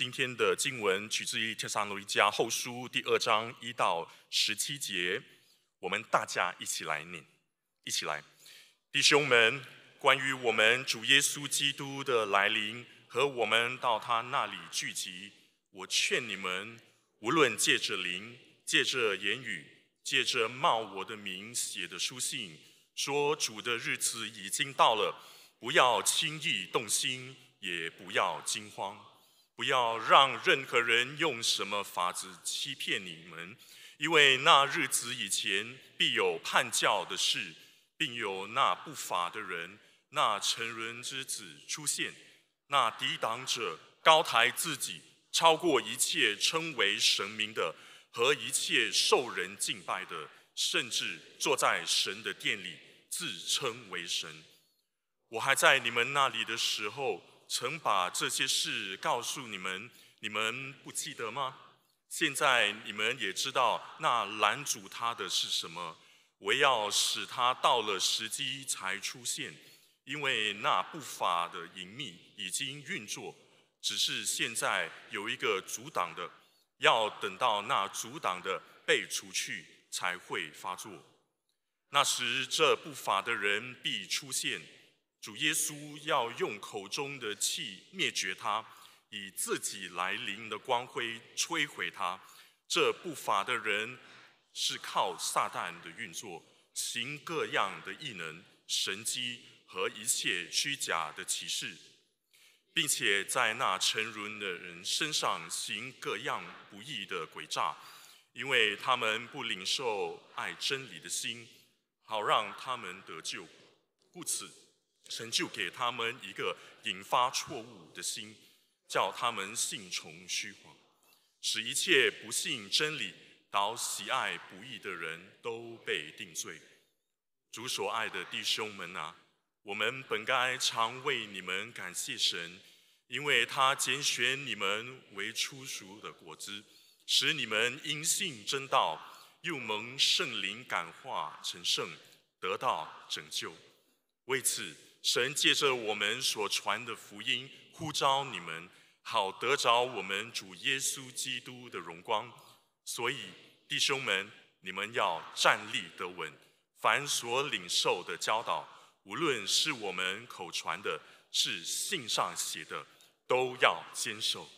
今天的经文取自于罗一家后书第二章一到十七节，我们大家一起来念，一起来。弟兄们，关于我们主耶稣基督的来临和我们到他那里聚集，我劝你们，无论借着灵、借着言语、借着冒我的名写的书信，说主的日子已经到了，不要轻易动心，也不要惊慌。不要让任何人用什么法子欺骗你们，因为那日子以前必有叛教的事，并有那不法的人、那成人之子出现，那抵挡者高抬自己，超过一切称为神明的和一切受人敬拜的，甚至坐在神的殿里自称为神。我还在你们那里的时候。曾把这些事告诉你们，你们不记得吗？现在你们也知道，那拦阻他的是什么？我要使他到了时机才出现，因为那不法的隐秘已经运作，只是现在有一个阻挡的，要等到那阻挡的被除去才会发作。那时，这不法的人必出现。主耶稣要用口中的气灭绝他，以自己来临的光辉摧毁他。这不法的人是靠撒旦的运作，行各样的异能、神迹和一切虚假的启示，并且在那沉沦的人身上行各样不义的诡诈，因为他们不领受爱真理的心，好让他们得救。故此。成就给他们一个引发错误的心，叫他们信从虚谎，使一切不信真理、倒喜爱不义的人都被定罪。主所爱的弟兄们啊，我们本该常为你们感谢神，因为他拣选你们为初熟的果子，使你们因信真道，又蒙圣灵感化成圣，得到拯救。为此。神借着我们所传的福音呼召你们，好得着我们主耶稣基督的荣光。所以，弟兄们，你们要站立得稳。凡所领受的教导，无论是我们口传的，是信上写的，都要坚守。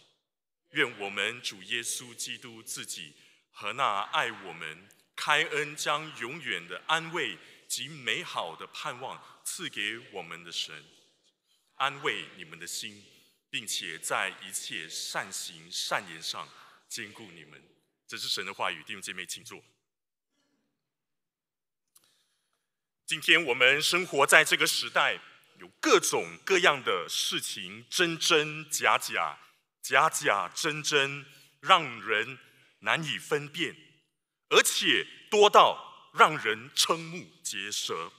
愿我们主耶稣基督自己和那爱我们、开恩将永远的安慰及美好的盼望。赐给我们的神，安慰你们的心，并且在一切善行善言上兼顾你们。这是神的话语。弟兄姐妹，请坐。今天我们生活在这个时代，有各种各样的事情，真真假假，假假真真，让人难以分辨，而且多到让人瞠目结舌。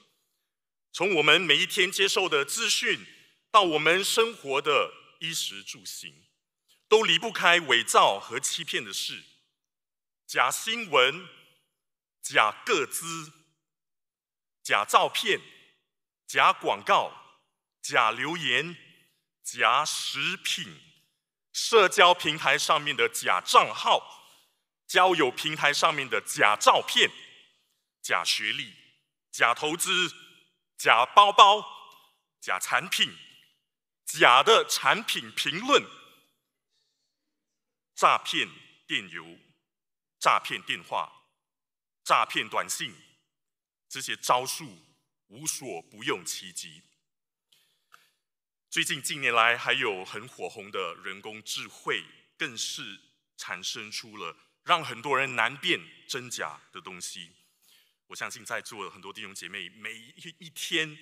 从我们每一天接受的资讯，到我们生活的衣食住行，都离不开伪造和欺骗的事：假新闻、假个资、假照片、假广告、假留言、假食品；社交平台上面的假账号，交友平台上面的假照片、假学历、假投资。假包包、假产品、假的产品评论、诈骗电邮、诈骗电话、诈骗短信，这些招数无所不用其极。最近近年来，还有很火红的人工智慧，更是产生出了让很多人难辨真假的东西。我相信在座的很多弟兄姐妹，每一一天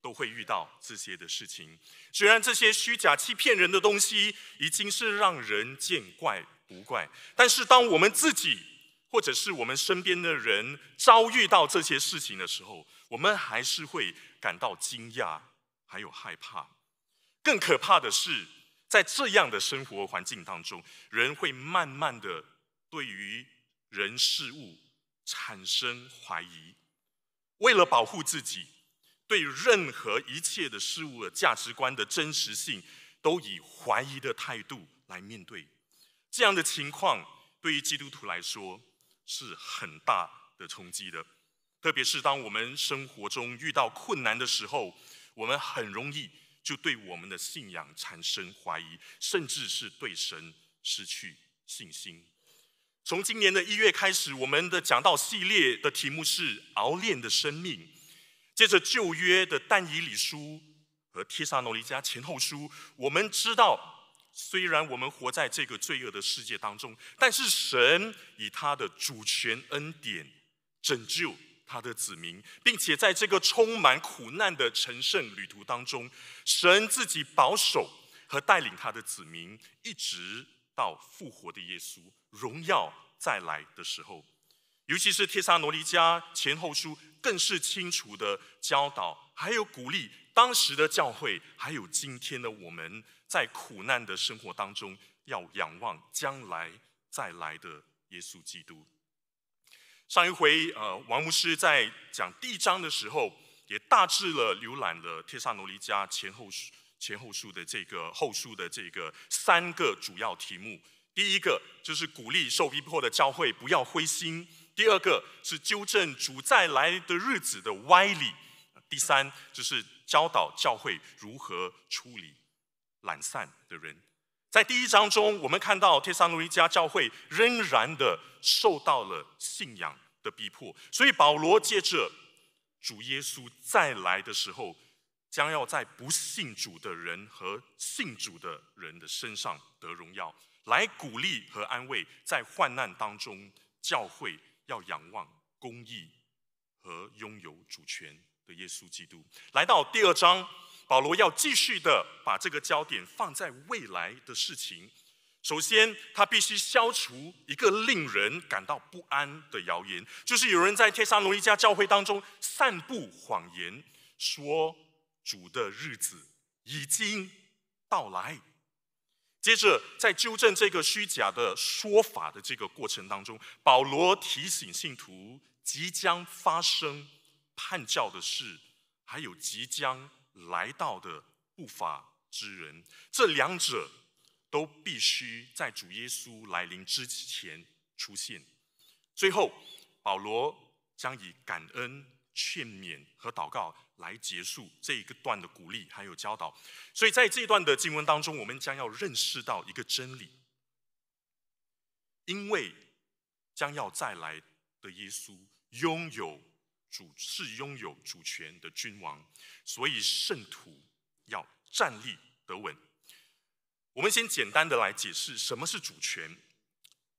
都会遇到这些的事情。虽然这些虚假欺骗人的东西已经是让人见怪不怪，但是当我们自己或者是我们身边的人遭遇到这些事情的时候，我们还是会感到惊讶，还有害怕。更可怕的是，在这样的生活环境当中，人会慢慢的对于人事物。产生怀疑，为了保护自己，对任何一切的事物的价值观的真实性，都以怀疑的态度来面对。这样的情况对于基督徒来说是很大的冲击的。特别是当我们生活中遇到困难的时候，我们很容易就对我们的信仰产生怀疑，甚至是对神失去信心。从今年的一月开始，我们的讲道系列的题目是“熬炼的生命”。接着旧约的但以理书和帖撒罗尼迦前后书，我们知道，虽然我们活在这个罪恶的世界当中，但是神以他的主权恩典拯救他的子民，并且在这个充满苦难的成圣旅途当中，神自己保守和带领他的子民，一直到复活的耶稣。荣耀再来的时候，尤其是《帖撒罗尼迦前后书》，更是清楚的教导，还有鼓励当时的教会，还有今天的我们，在苦难的生活当中，要仰望将来再来的耶稣基督。上一回，呃，王牧师在讲第一章的时候，也大致了浏览了《帖撒罗尼迦前后书》，前后书的这个后书的这个三个主要题目。第一个就是鼓励受逼迫的教会不要灰心；第二个是纠正主再来的日子的歪理；第三就是教导教会如何处理懒散的人。在第一章中，我们看到帖撒罗尼迦教会仍然的受到了信仰的逼迫，所以保罗接着主耶稣再来的时候，将要在不信主的人和信主的人的身上得荣耀。来鼓励和安慰在患难当中教会要仰望公义和拥有主权的耶稣基督。来到第二章，保罗要继续的把这个焦点放在未来的事情。首先，他必须消除一个令人感到不安的谣言，就是有人在天撒罗一迦教会当中散布谎言，说主的日子已经到来。接着，在纠正这个虚假的说法的这个过程当中，保罗提醒信徒，即将发生叛教的事，还有即将来到的不法之人，这两者都必须在主耶稣来临之前出现。最后，保罗将以感恩。劝勉和祷告来结束这一个段的鼓励还有教导，所以在这一段的经文当中，我们将要认识到一个真理，因为将要再来的耶稣拥有主是拥有主权的君王，所以圣徒要站立得稳。我们先简单的来解释什么是主权，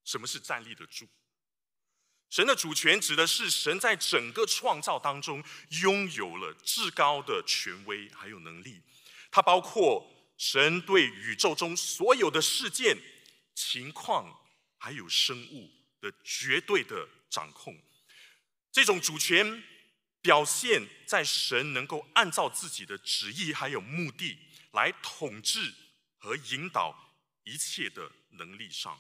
什么是站立得住。神的主权指的是神在整个创造当中拥有了至高的权威还有能力，它包括神对宇宙中所有的事件、情况还有生物的绝对的掌控。这种主权表现在神能够按照自己的旨意还有目的来统治和引导一切的能力上。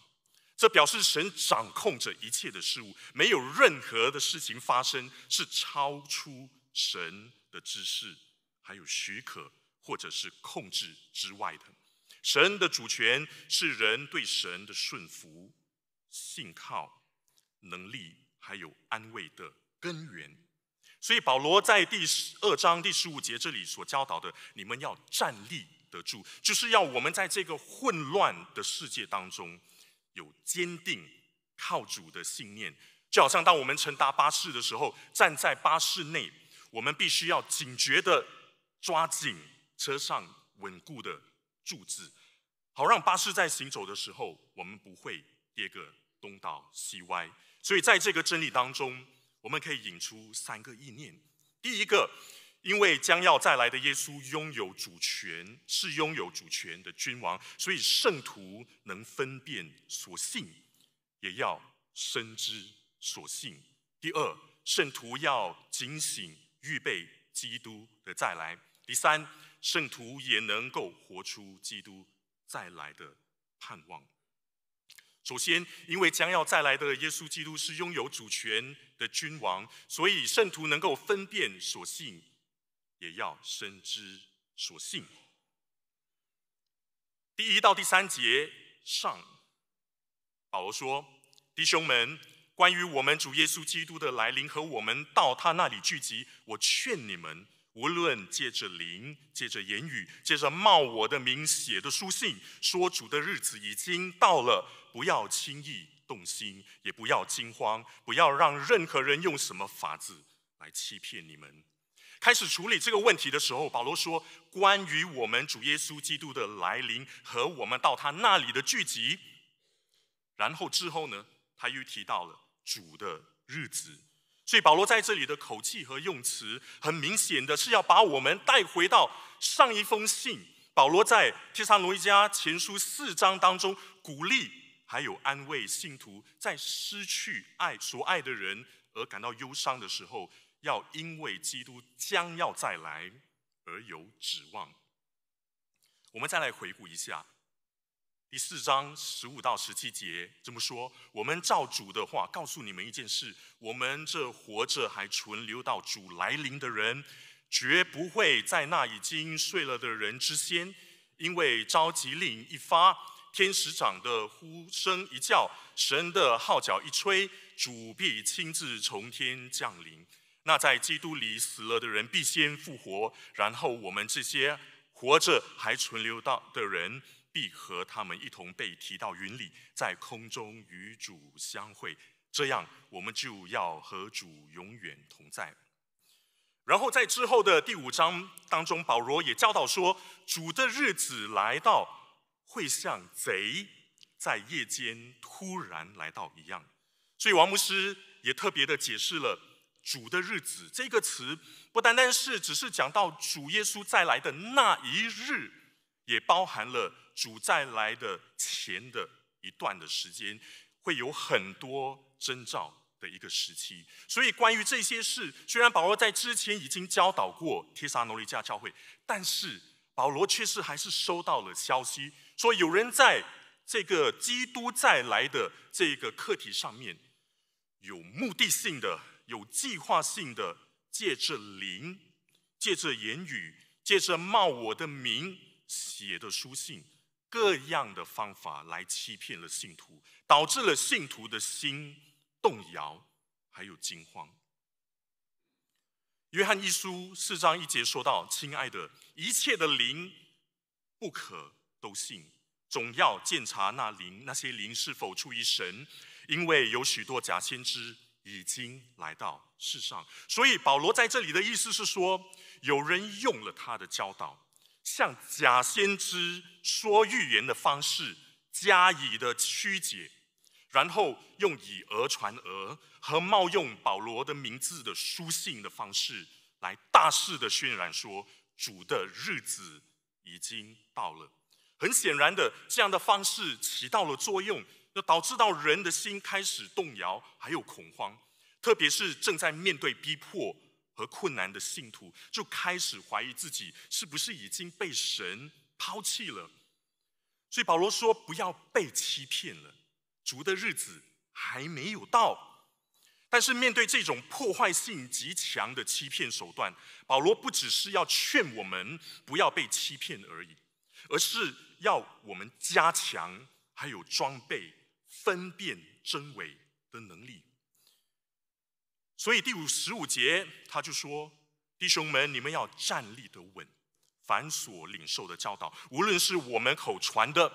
这表示神掌控着一切的事物，没有任何的事情发生是超出神的知识、还有许可或者是控制之外的。神的主权是人对神的顺服、信靠、能力还有安慰的根源。所以保罗在第二章第十五节这里所教导的，你们要站立得住，就是要我们在这个混乱的世界当中。有坚定靠主的信念，就好像当我们乘搭巴士的时候，站在巴士内，我们必须要警觉的抓紧车上稳固的柱子，好让巴士在行走的时候，我们不会跌个东倒西歪。所以在这个真理当中，我们可以引出三个意念。第一个。因为将要再来的耶稣拥有主权，是拥有主权的君王，所以圣徒能分辨所信，也要深知所信。第二，圣徒要警醒预备基督的再来；第三，圣徒也能够活出基督再来的盼望。首先，因为将要再来的耶稣基督是拥有主权的君王，所以圣徒能够分辨所信。也要深知所信。第一到第三节上，保罗说：“弟兄们，关于我们主耶稣基督的来临和我们到他那里聚集，我劝你们，无论借着灵、借着言语、借着冒我的名写的书信，说主的日子已经到了，不要轻易动心，也不要惊慌，不要让任何人用什么法子来欺骗你们。”开始处理这个问题的时候，保罗说：“关于我们主耶稣基督的来临和我们到他那里的聚集。”然后之后呢，他又提到了主的日子。所以保罗在这里的口气和用词，很明显的是要把我们带回到上一封信。保罗在提撒罗尼家前书四章当中，鼓励还有安慰信徒，在失去爱所爱的人而感到忧伤的时候。要因为基督将要再来而有指望。我们再来回顾一下第四章十五到十七节怎么说？我们照主的话告诉你们一件事：我们这活着还存留到主来临的人，绝不会在那已经睡了的人之先，因为召集令一发，天使长的呼声一叫，神的号角一吹，主必亲自从天降临。那在基督里死了的人必先复活，然后我们这些活着还存留到的人，必和他们一同被提到云里，在空中与主相会。这样，我们就要和主永远同在。然后在之后的第五章当中，保罗也教导说，主的日子来到，会像贼在夜间突然来到一样。所以王牧师也特别的解释了。主的日子这个词，不单单是只是讲到主耶稣再来的那一日，也包含了主再来的前的一段的时间，会有很多征兆的一个时期。所以，关于这些事，虽然保罗在之前已经教导过帖撒罗尼迦教会，但是保罗确实还是收到了消息，说有人在这个基督再来的这个课题上面有目的性的。有计划性的，借着灵，借着言语，借着冒我的名写的书信，各样的方法来欺骗了信徒，导致了信徒的心动摇，还有惊慌。约翰一书四章一节说到：“亲爱的，一切的灵不可都信，总要鉴察那灵，那些灵是否出于神，因为有许多假先知。”已经来到世上，所以保罗在这里的意思是说，有人用了他的教导，像假先知说预言的方式加以的曲解，然后用以讹传讹和冒用保罗的名字的书信的方式，来大肆的渲染说主的日子已经到了。很显然的，这样的方式起到了作用。就导致到人的心开始动摇，还有恐慌，特别是正在面对逼迫和困难的信徒，就开始怀疑自己是不是已经被神抛弃了。所以保罗说：“不要被欺骗了，主的日子还没有到。”但是面对这种破坏性极强的欺骗手段，保罗不只是要劝我们不要被欺骗而已，而是要我们加强还有装备。分辨真伪的能力，所以第五十五节他就说：“弟兄们，你们要站立的稳，凡所领受的教导，无论是我们口传的，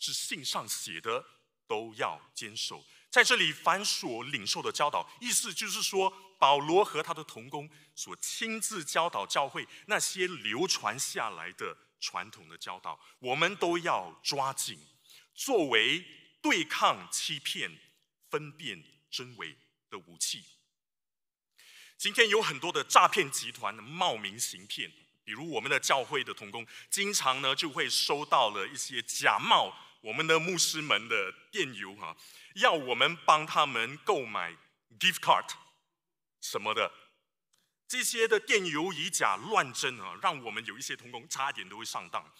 是信上写的，都要坚守。”在这里，凡所领受的教导，意思就是说，保罗和他的同工所亲自教导教会那些流传下来的传统的教导，我们都要抓紧，作为。对抗欺骗、分辨真伪的武器。今天有很多的诈骗集团冒名行骗，比如我们的教会的同工，经常呢就会收到了一些假冒我们的牧师们的电邮哈，要我们帮他们购买 gift card 什么的。这些的电邮以假乱真啊，让我们有一些同工差点都会上当。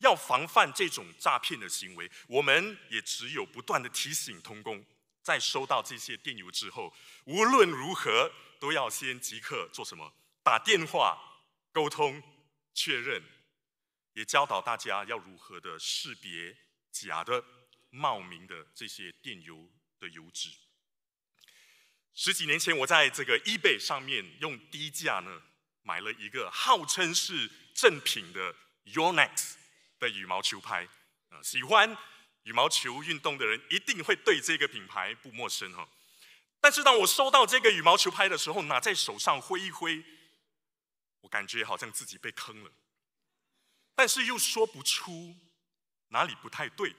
要防范这种诈骗的行为，我们也只有不断的提醒通工，在收到这些电邮之后，无论如何都要先即刻做什么？打电话沟通确认，也教导大家要如何的识别假的、冒名的这些电邮的邮址。十几年前，我在这个 eBay 上面用低价呢，买了一个号称是正品的 y o u r n e x 的羽毛球拍，啊，喜欢羽毛球运动的人一定会对这个品牌不陌生哈。但是当我收到这个羽毛球拍的时候，拿在手上挥一挥，我感觉好像自己被坑了，但是又说不出哪里不太对，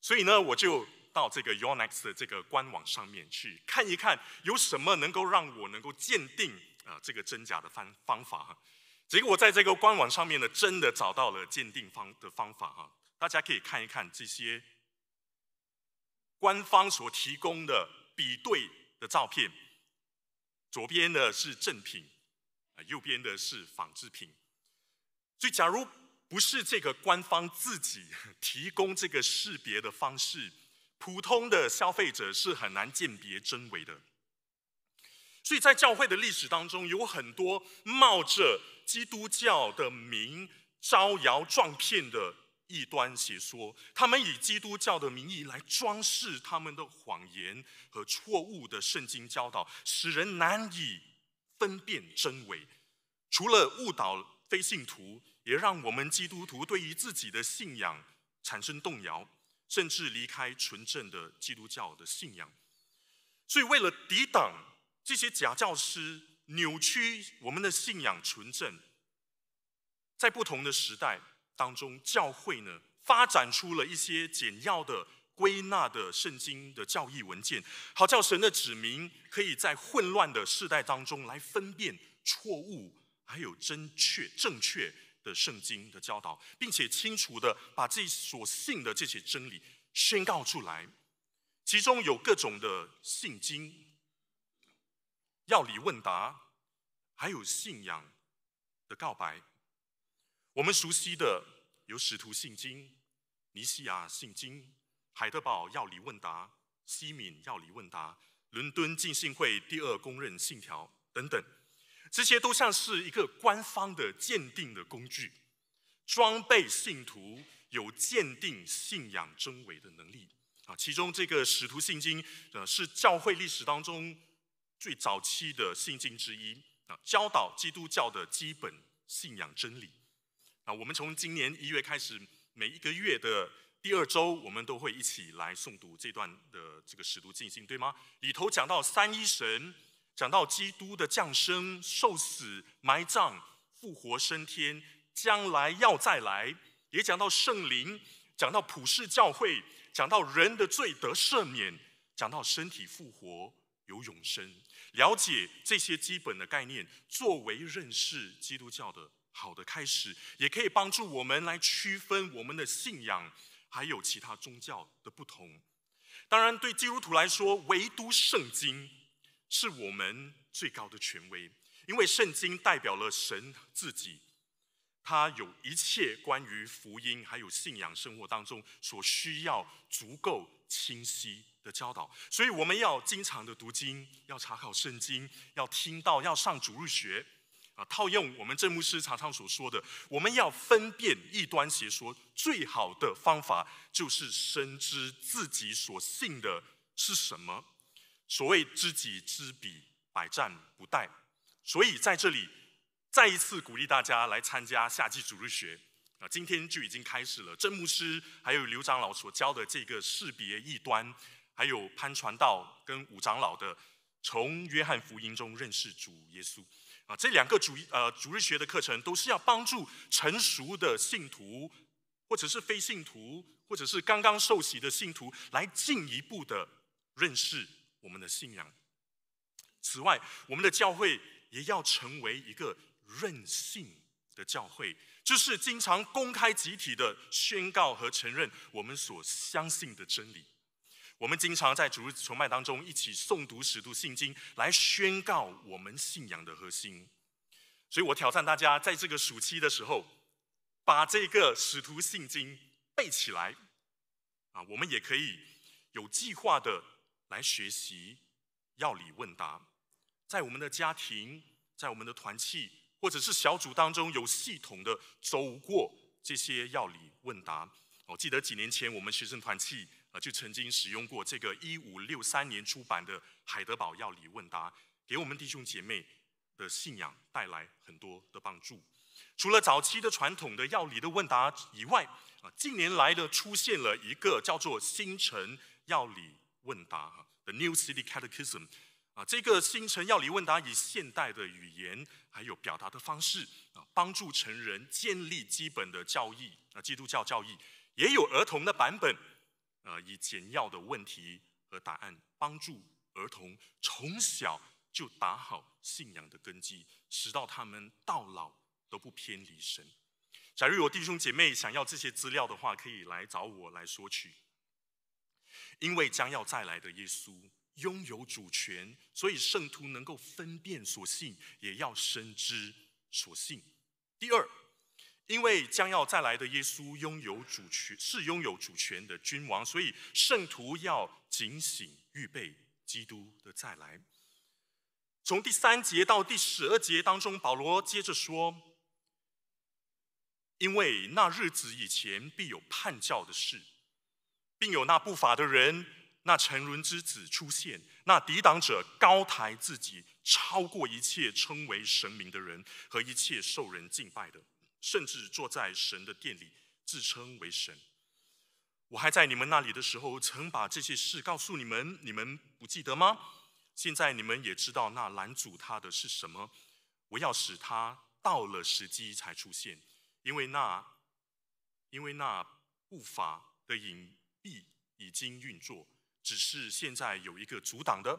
所以呢，我就到这个 Yonex 的这个官网上面去看一看，有什么能够让我能够鉴定啊这个真假的方方法哈。结果在这个官网上面呢，真的找到了鉴定方的方法哈，大家可以看一看这些官方所提供的比对的照片，左边的是正品，啊，右边的是仿制品。所以，假如不是这个官方自己提供这个识别的方式，普通的消费者是很难鉴别真伪的。所以在教会的历史当中，有很多冒着基督教的名招摇撞骗的异端邪说，他们以基督教的名义来装饰他们的谎言和错误的圣经教导，使人难以分辨真伪。除了误导非信徒，也让我们基督徒对于自己的信仰产生动摇，甚至离开纯正的基督教的信仰。所以，为了抵挡。这些假教师扭曲我们的信仰纯正。在不同的时代当中，教会呢发展出了一些简要的、归纳的圣经的教义文件，好叫神的指明可以在混乱的世代当中来分辨错误，还有正确、正确的圣经的教导，并且清楚的把自己所信的这些真理宣告出来。其中有各种的信经。要理问答，还有信仰的告白，我们熟悉的有《使徒信经》《尼西亚信经》《海德堡要理问答》《西敏要理问答》《伦敦浸信会第二公认信条》等等，这些都像是一个官方的鉴定的工具，装备信徒有鉴定信仰真伪的能力啊。其中这个《使徒信经》呃，是教会历史当中。最早期的信经之一啊，教导基督教的基本信仰真理啊。我们从今年一月开始，每一个月的第二周，我们都会一起来诵读这段的这个使徒进行，对吗？里头讲到三一神，讲到基督的降生、受死、埋葬、复活、升天，将来要再来，也讲到圣灵，讲到普世教会，讲到人的罪得赦免，讲到身体复活。有永生，了解这些基本的概念，作为认识基督教的好的开始，也可以帮助我们来区分我们的信仰还有其他宗教的不同。当然，对基督徒来说，唯独圣经是我们最高的权威，因为圣经代表了神自己，他有一切关于福音还有信仰生活当中所需要足够清晰。的教导，所以我们要经常的读经，要查考圣经，要听到，要上主日学，啊，套用我们郑牧师常常所说的，我们要分辨异端邪说，最好的方法就是深知自己所信的是什么。所谓知己知彼，百战不殆。所以在这里再一次鼓励大家来参加夏季主日学，啊，今天就已经开始了。郑牧师还有刘长老所教的这个识别异端。还有潘传道跟武长老的《从约翰福音中认识主耶稣》啊，这两个主呃主日学的课程都是要帮助成熟的信徒，或者是非信徒，或者是刚刚受洗的信徒，来进一步的认识我们的信仰。此外，我们的教会也要成为一个任性的教会，就是经常公开集体的宣告和承认我们所相信的真理。我们经常在主日崇拜当中一起诵读使徒信经，来宣告我们信仰的核心。所以，我挑战大家在这个暑期的时候，把这个使徒信经背起来。啊，我们也可以有计划的来学习药理问答，在我们的家庭、在我们的团契或者是小组当中，有系统的走过这些药理问答。我记得几年前我们学生团契。就曾经使用过这个一五六三年出版的《海德堡药理问答》，给我们弟兄姐妹的信仰带来很多的帮助。除了早期的传统的药理的问答以外，啊，近年来呢出现了一个叫做《新城药理问答》哈，《The New City Catechism》啊，这个新城药理问答以现代的语言还有表达的方式啊，帮助成人建立基本的教义啊，基督教教义，也有儿童的版本。呃，以简要的问题和答案帮助儿童从小就打好信仰的根基，使到他们到老都不偏离神。假如有弟兄姐妹想要这些资料的话，可以来找我来说取。因为将要再来的耶稣拥有主权，所以圣徒能够分辨所信，也要深知所信。第二。因为将要再来的耶稣拥有主权，是拥有主权的君王，所以圣徒要警醒预备基督的再来。从第三节到第十二节当中，保罗接着说：“因为那日子以前必有叛教的事，并有那不法的人、那沉沦之子出现，那抵挡者高抬自己，超过一切称为神明的人和一切受人敬拜的。”甚至坐在神的殿里，自称为神。我还在你们那里的时候，曾把这些事告诉你们，你们不记得吗？现在你们也知道，那拦阻他的是什么？我要使他到了时机才出现，因为那，因为那不法的隐蔽已经运作，只是现在有一个阻挡的，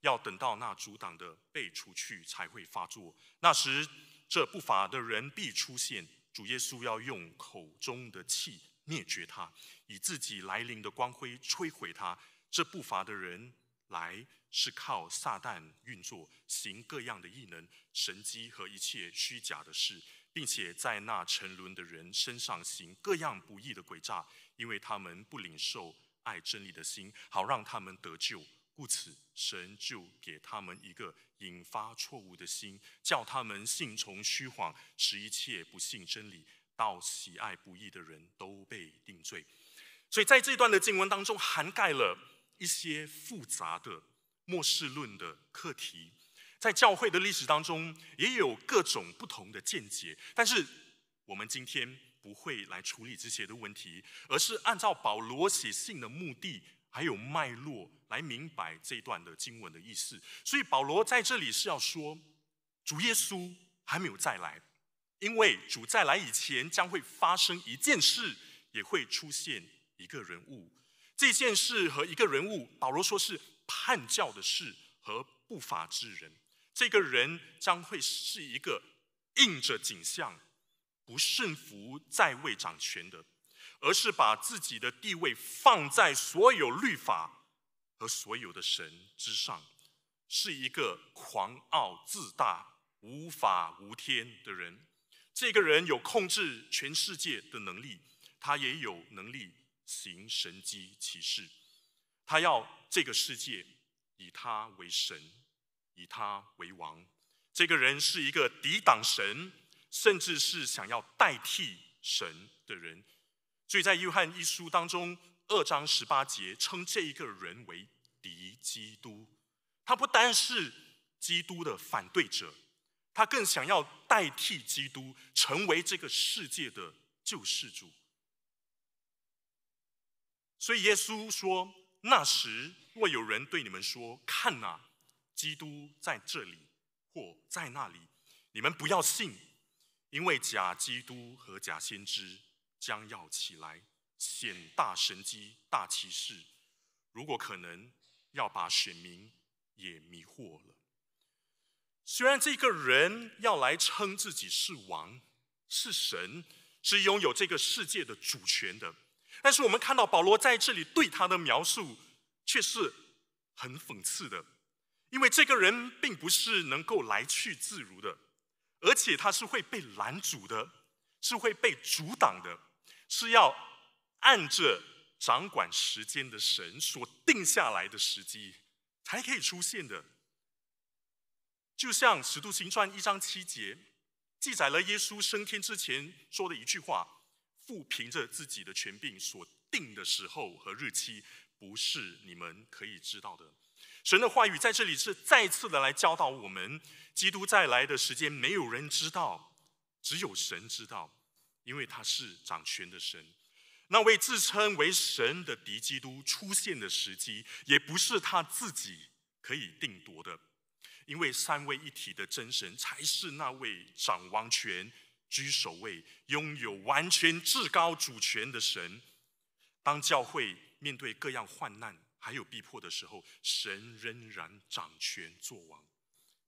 要等到那阻挡的被除去才会发作。那时。这不法的人必出现，主耶稣要用口中的气灭绝他，以自己来临的光辉摧毁他。这不法的人来是靠撒旦运作，行各样的异能、神机和一切虚假的事，并且在那沉沦的人身上行各样不义的诡诈，因为他们不领受爱真理的心，好让他们得救。故此，神就给他们一个引发错误的心，叫他们信从虚谎，使一切不信真理，到喜爱不义的人都被定罪。所以在这段的经文当中，涵盖了一些复杂的末世论的课题，在教会的历史当中，也有各种不同的见解。但是我们今天不会来处理这些的问题，而是按照保罗写信的目的还有脉络。来明白这段的经文的意思，所以保罗在这里是要说，主耶稣还没有再来，因为主再来以前将会发生一件事，也会出现一个人物。这件事和一个人物，保罗说是叛教的事和不法之人。这个人将会是一个印着景象，不顺服在位掌权的，而是把自己的地位放在所有律法。和所有的神之上，是一个狂傲自大、无法无天的人。这个人有控制全世界的能力，他也有能力行神机奇事。他要这个世界以他为神，以他为王。这个人是一个抵挡神，甚至是想要代替神的人。所以在约翰一书当中。二章十八节称这一个人为敌基督，他不单是基督的反对者，他更想要代替基督成为这个世界的救世主。所以耶稣说：那时若有人对你们说，看哪，基督在这里或在那里，你们不要信，因为假基督和假先知将要起来。显大神机、大奇事，如果可能，要把选民也迷惑了。虽然这个人要来称自己是王、是神、是拥有这个世界的主权的，但是我们看到保罗在这里对他的描述却是很讽刺的，因为这个人并不是能够来去自如的，而且他是会被拦阻的，是会被阻挡的，是要。按着掌管时间的神所定下来的时机，才可以出现的。就像《使徒行传》一章七节记载了耶稣升天之前说的一句话：“父凭着自己的权柄所定的时候和日期，不是你们可以知道的。”神的话语在这里是再次的来教导我们：基督再来的时间，没有人知道，只有神知道，因为他是掌权的神。那位自称为神的敌基督出现的时机，也不是他自己可以定夺的，因为三位一体的真神才是那位掌王权、居首位、拥有完全至高主权的神。当教会面对各样患难还有逼迫的时候，神仍然掌权作王，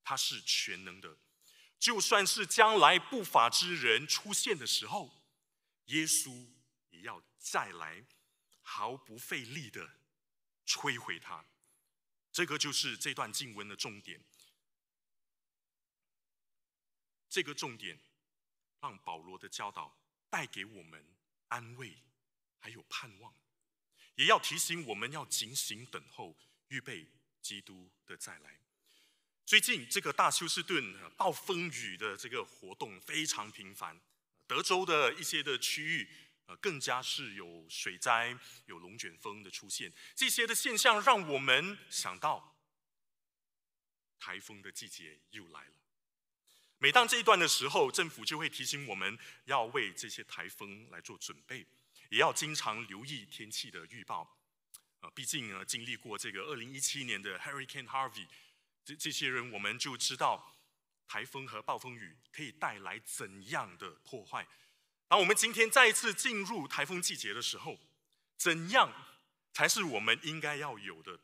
他是全能的。就算是将来不法之人出现的时候，耶稣。也要再来，毫不费力的摧毁它。这个就是这段经文的重点。这个重点让保罗的教导带给我们安慰，还有盼望，也要提醒我们要警醒等候预备基督的再来。最近这个大休斯顿暴风雨的这个活动非常频繁，德州的一些的区域。更加是有水灾、有龙卷风的出现，这些的现象让我们想到台风的季节又来了。每当这一段的时候，政府就会提醒我们要为这些台风来做准备，也要经常留意天气的预报。啊，毕竟呢，经历过这个二零一七年的 Hurricane Harvey，这这些人我们就知道台风和暴风雨可以带来怎样的破坏。当我们今天再一次进入台风季节的时候，怎样才是我们应该要有的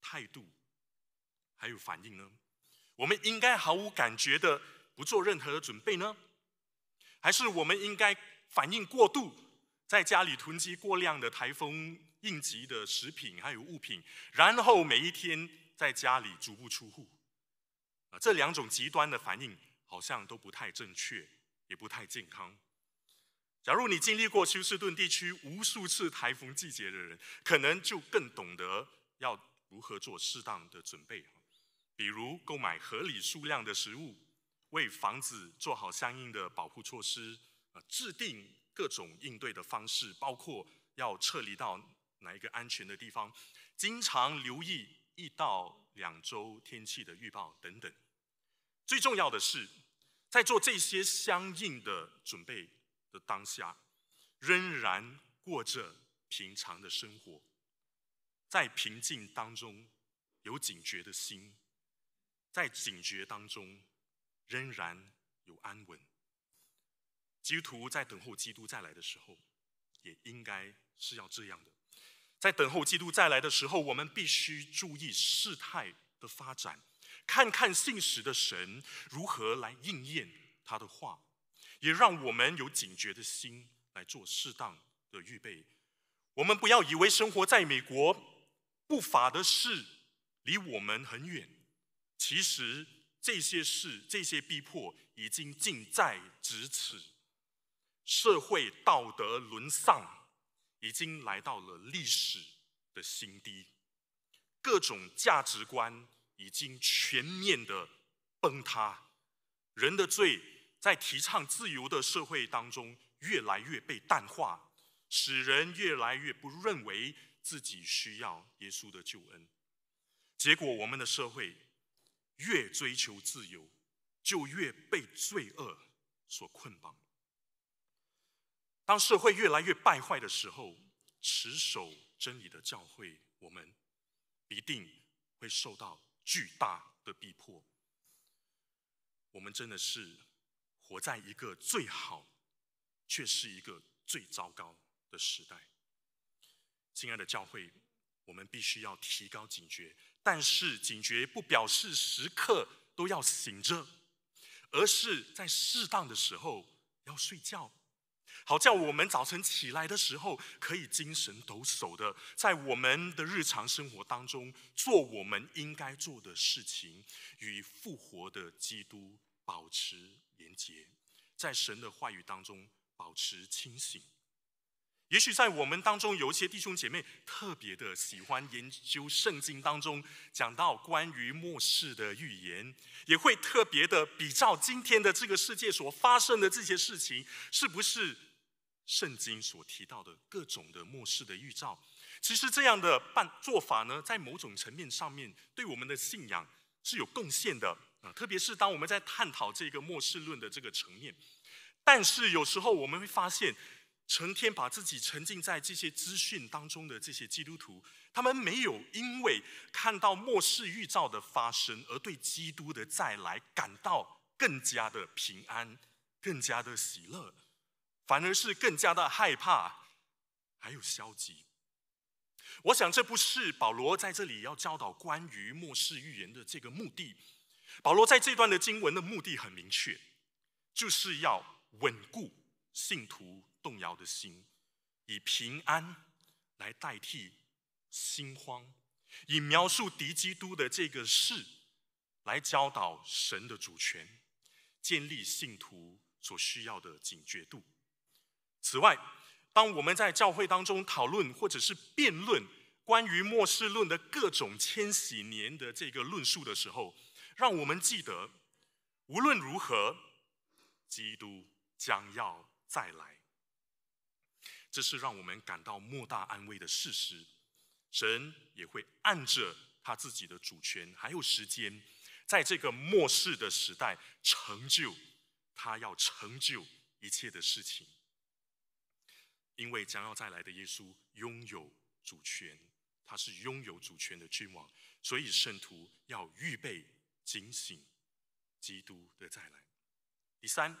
态度还有反应呢？我们应该毫无感觉的不做任何的准备呢，还是我们应该反应过度，在家里囤积过量的台风应急的食品还有物品，然后每一天在家里足不出户？啊，这两种极端的反应好像都不太正确，也不太健康。假如你经历过休斯顿地区无数次台风季节的人，可能就更懂得要如何做适当的准备，比如购买合理数量的食物，为房子做好相应的保护措施，啊，制定各种应对的方式，包括要撤离到哪一个安全的地方，经常留意一到两周天气的预报等等。最重要的是，在做这些相应的准备。的当下，仍然过着平常的生活，在平静当中有警觉的心，在警觉当中仍然有安稳。基督徒在等候基督再来的时候，也应该是要这样的。在等候基督再来的时候，我们必须注意事态的发展，看看信实的神如何来应验他的话。也让我们有警觉的心来做适当的预备。我们不要以为生活在美国不法的事离我们很远，其实这些事、这些逼迫已经近在咫尺。社会道德沦丧已经来到了历史的新低，各种价值观已经全面的崩塌，人的罪。在提倡自由的社会当中，越来越被淡化，使人越来越不认为自己需要耶稣的救恩。结果，我们的社会越追求自由，就越被罪恶所捆绑。当社会越来越败坏的时候，持守真理的教会，我们一定会受到巨大的逼迫。我们真的是。活在一个最好，却是一个最糟糕的时代。亲爱的教会，我们必须要提高警觉。但是警觉不表示时刻都要醒着，而是在适当的时候要睡觉，好叫我们早晨起来的时候可以精神抖擞的，在我们的日常生活当中做我们应该做的事情，与复活的基督保持。连接在神的话语当中保持清醒。也许在我们当中有一些弟兄姐妹特别的喜欢研究圣经当中讲到关于末世的预言，也会特别的比照今天的这个世界所发生的这些事情，是不是圣经所提到的各种的末世的预兆？其实这样的办做法呢，在某种层面上面对我们的信仰是有贡献的。啊，特别是当我们在探讨这个末世论的这个层面，但是有时候我们会发现，成天把自己沉浸在这些资讯当中的这些基督徒，他们没有因为看到末世预兆的发生而对基督的再来感到更加的平安、更加的喜乐，反而是更加的害怕，还有消极。我想，这不是保罗在这里要教导关于末世预言的这个目的。保罗在这段的经文的目的很明确，就是要稳固信徒动摇的心，以平安来代替心慌，以描述敌基督的这个事来教导神的主权，建立信徒所需要的警觉度。此外，当我们在教会当中讨论或者是辩论关于末世论的各种千禧年的这个论述的时候，让我们记得，无论如何，基督将要再来。这是让我们感到莫大安慰的事实。神也会按着他自己的主权，还有时间，在这个末世的时代，成就他要成就一切的事情。因为将要再来的耶稣拥有主权，他是拥有主权的君王，所以圣徒要预备。警醒基督的再来。第三，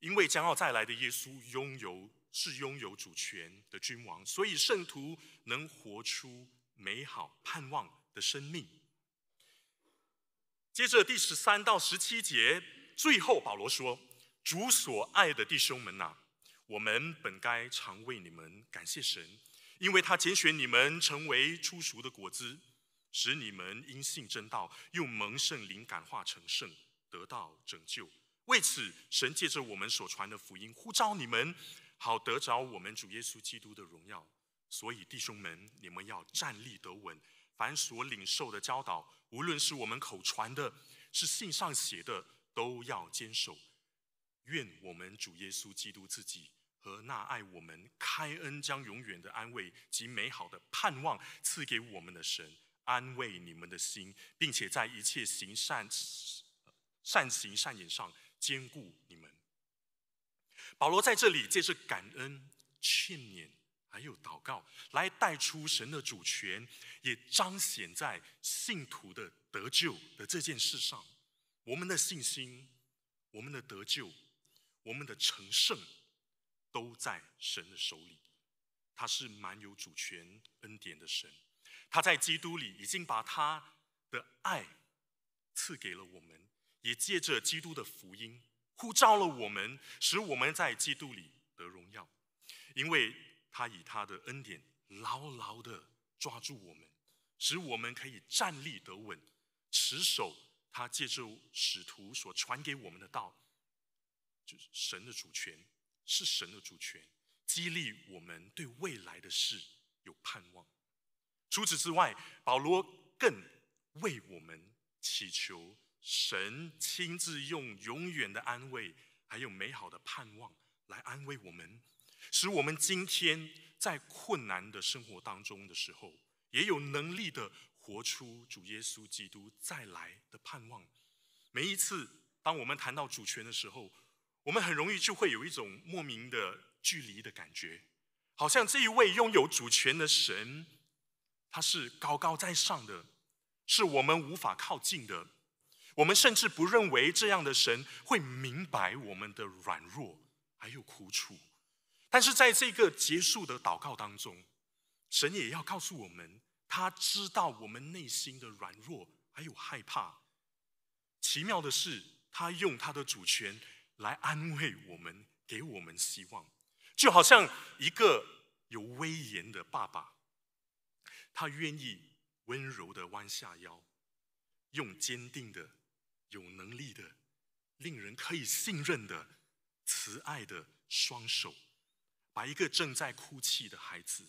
因为将要再来的耶稣拥有是拥有主权的君王，所以圣徒能活出美好盼望的生命。接着第十三到十七节，最后保罗说：“主所爱的弟兄们呐，我们本该常为你们感谢神，因为他拣选你们成为初熟的果子。”使你们因信真道，又蒙圣灵感化成圣，得到拯救。为此，神借着我们所传的福音，呼召你们，好得着我们主耶稣基督的荣耀。所以，弟兄们，你们要站立得稳，凡所领受的教导，无论是我们口传的，是信上写的，都要坚守。愿我们主耶稣基督自己和那爱我们、开恩将永远的安慰及美好的盼望赐给我们的神。安慰你们的心，并且在一切行善、善行善言上兼顾你们。保罗在这里，借着感恩、劝勉，还有祷告，来带出神的主权，也彰显在信徒的得救的这件事上。我们的信心、我们的得救、我们的成圣，都在神的手里。他是满有主权恩典的神。他在基督里已经把他的爱赐给了我们，也借着基督的福音呼召了我们，使我们在基督里得荣耀。因为他以他的恩典牢牢地抓住我们，使我们可以站立得稳，持守他借着使徒所传给我们的道。就是神的主权，是神的主权，激励我们对未来的事有盼望。除此之外，保罗更为我们祈求神亲自用永远的安慰，还有美好的盼望来安慰我们，使我们今天在困难的生活当中的时候，也有能力的活出主耶稣基督再来的盼望。每一次当我们谈到主权的时候，我们很容易就会有一种莫名的距离的感觉，好像这一位拥有主权的神。他是高高在上的，是我们无法靠近的。我们甚至不认为这样的神会明白我们的软弱还有苦楚。但是在这个结束的祷告当中，神也要告诉我们，他知道我们内心的软弱还有害怕。奇妙的是，他用他的主权来安慰我们，给我们希望，就好像一个有威严的爸爸。他愿意温柔的弯下腰，用坚定的、有能力的、令人可以信任的、慈爱的双手，把一个正在哭泣的孩子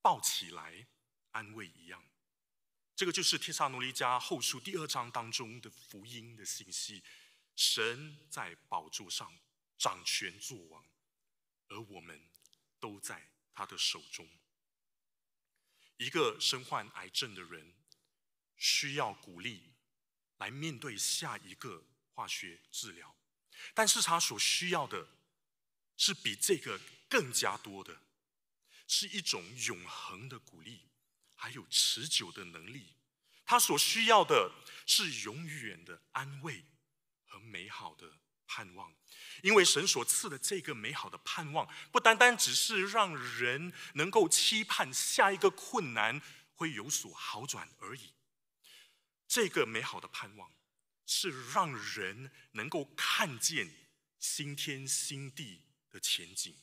抱起来，安慰一样。这个就是《帖撒罗尼迦后书》第二章当中的福音的信息：神在宝座上掌权作王，而我们都在他的手中。一个身患癌症的人需要鼓励来面对下一个化学治疗，但是他所需要的是比这个更加多的，是一种永恒的鼓励，还有持久的能力。他所需要的是永远的安慰和美好的盼望。因为神所赐的这个美好的盼望，不单单只是让人能够期盼下一个困难会有所好转而已。这个美好的盼望，是让人能够看见新天新地的前景。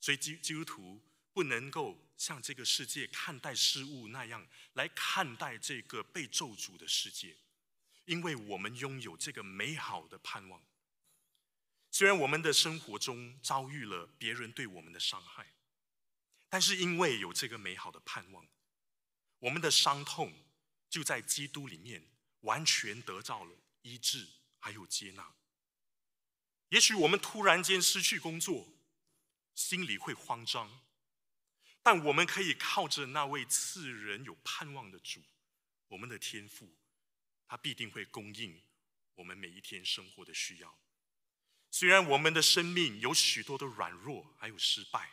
所以，基基督徒不能够像这个世界看待事物那样来看待这个被咒诅的世界，因为我们拥有这个美好的盼望。虽然我们的生活中遭遇了别人对我们的伤害，但是因为有这个美好的盼望，我们的伤痛就在基督里面完全得到了医治，还有接纳。也许我们突然间失去工作，心里会慌张，但我们可以靠着那位赐人有盼望的主，我们的天赋，他必定会供应我们每一天生活的需要。虽然我们的生命有许多的软弱，还有失败，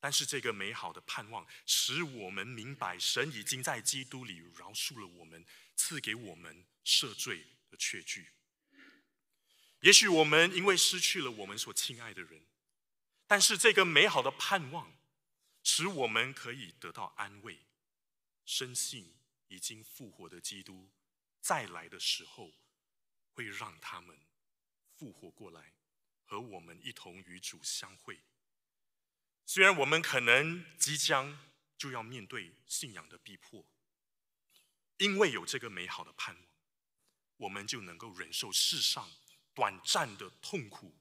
但是这个美好的盼望使我们明白，神已经在基督里饶恕了我们，赐给我们赦罪的确据。也许我们因为失去了我们所亲爱的人，但是这个美好的盼望使我们可以得到安慰，深信已经复活的基督再来的时候，会让他们。复活过来，和我们一同与主相会。虽然我们可能即将就要面对信仰的逼迫，因为有这个美好的盼望，我们就能够忍受世上短暂的痛苦，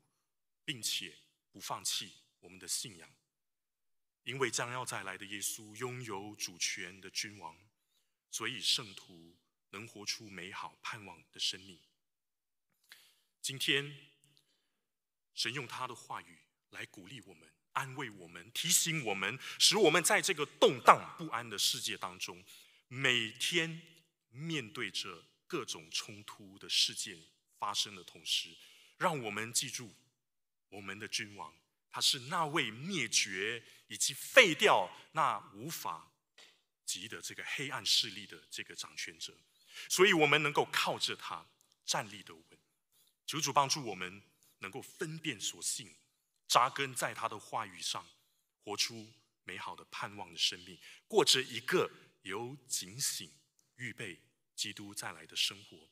并且不放弃我们的信仰。因为将要再来的耶稣拥有主权的君王，所以圣徒能活出美好盼望的生命。今天，神用他的话语来鼓励我们、安慰我们、提醒我们，使我们在这个动荡不安的世界当中，每天面对着各种冲突的事件发生的同时，让我们记住，我们的君王他是那位灭绝以及废掉那无法及的这个黑暗势力的这个掌权者，所以，我们能够靠着他站立的稳。求主帮助我们，能够分辨所信，扎根在他的话语上，活出美好的盼望的生命，过着一个有警醒、预备基督再来的生活。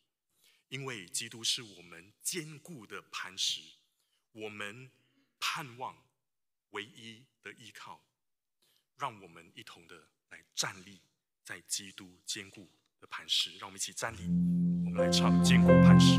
因为基督是我们坚固的磐石，我们盼望唯一的依靠。让我们一同的来站立在基督坚固的磐石，让我们一起站立。我们来唱《坚固磐石》。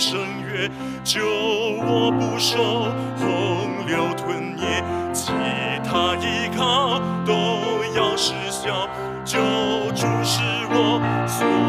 深渊，救我不受洪流吞咽，其他依靠都要失效，救主是我。